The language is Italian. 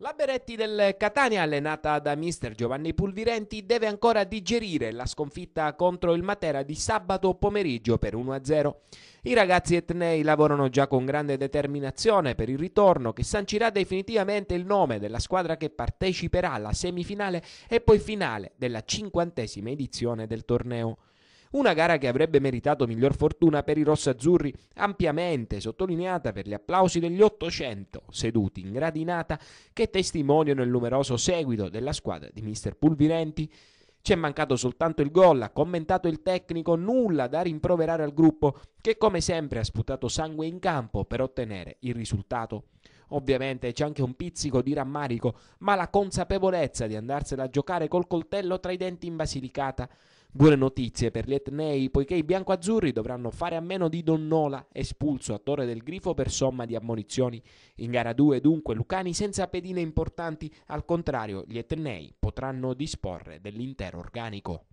La Beretti del Catania, allenata da mister Giovanni Pulvirenti, deve ancora digerire la sconfitta contro il Matera di sabato pomeriggio per 1-0. I ragazzi etnei lavorano già con grande determinazione per il ritorno che sancirà definitivamente il nome della squadra che parteciperà alla semifinale e poi finale della cinquantesima edizione del torneo. Una gara che avrebbe meritato miglior fortuna per i rossazzurri, ampiamente sottolineata per gli applausi degli 800 seduti in gradinata che testimoniano il numeroso seguito della squadra di mister Pulvirenti. Ci è mancato soltanto il gol, ha commentato il tecnico, nulla da rimproverare al gruppo che come sempre ha sputato sangue in campo per ottenere il risultato. Ovviamente c'è anche un pizzico di rammarico, ma la consapevolezza di andarsela a giocare col coltello tra i denti in Basilicata. Buone notizie per gli etnei, poiché i biancoazzurri dovranno fare a meno di Donnola, espulso a Torre del Grifo per somma di ammonizioni. In gara 2, dunque, Lucani senza pedine importanti, al contrario, gli etnei potranno disporre dell'intero organico.